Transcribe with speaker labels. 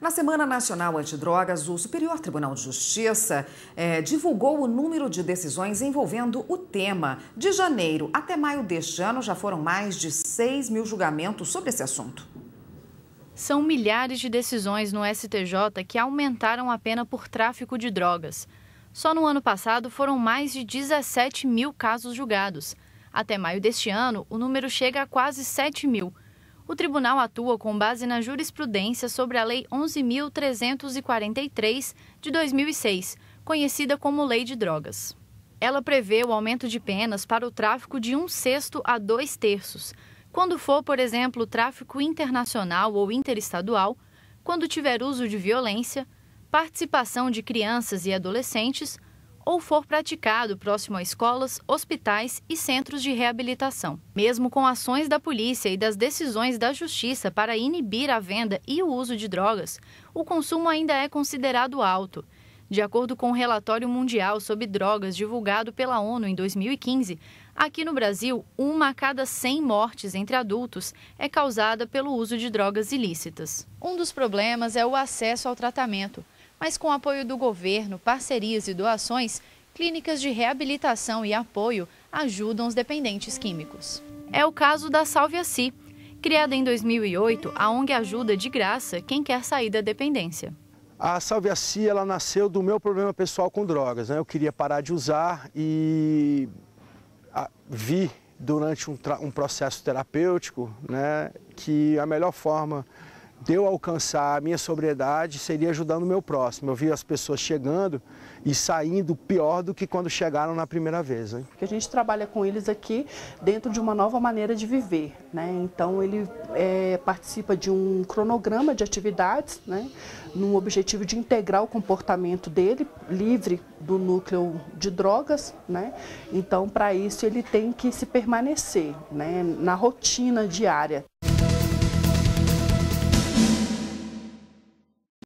Speaker 1: Na Semana Nacional Antidrogas, o Superior Tribunal de Justiça é, divulgou o número de decisões envolvendo o tema. De janeiro até maio deste ano, já foram mais de 6 mil julgamentos sobre esse assunto.
Speaker 2: São milhares de decisões no STJ que aumentaram a pena por tráfico de drogas. Só no ano passado foram mais de 17 mil casos julgados. Até maio deste ano, o número chega a quase 7 mil o tribunal atua com base na jurisprudência sobre a Lei 11.343 de 2006, conhecida como Lei de Drogas. Ela prevê o aumento de penas para o tráfico de um sexto a dois terços, quando for, por exemplo, tráfico internacional ou interestadual, quando tiver uso de violência, participação de crianças e adolescentes ou for praticado próximo a escolas, hospitais e centros de reabilitação. Mesmo com ações da polícia e das decisões da justiça para inibir a venda e o uso de drogas, o consumo ainda é considerado alto. De acordo com o relatório mundial sobre drogas divulgado pela ONU em 2015, aqui no Brasil, uma a cada 100 mortes entre adultos é causada pelo uso de drogas ilícitas. Um dos problemas é o acesso ao tratamento mas com apoio do governo, parcerias e doações, clínicas de reabilitação e apoio ajudam os dependentes químicos. É o caso da Salve Si. Criada em 2008, a ONG ajuda de graça quem quer sair da dependência.
Speaker 3: A Salve Si, ela nasceu do meu problema pessoal com drogas. Né? Eu queria parar de usar e vi durante um, um processo terapêutico né, que a melhor forma de eu alcançar a minha sobriedade seria ajudando o meu próximo. Eu vi as pessoas chegando e saindo pior do que quando chegaram na primeira vez. Hein? Né?
Speaker 4: A gente trabalha com eles aqui dentro de uma nova maneira de viver. Né? Então, ele é, participa de um cronograma de atividades, né? no objetivo de integrar o comportamento dele, livre do núcleo de drogas. Né? Então, para isso, ele tem que se permanecer né? na rotina diária.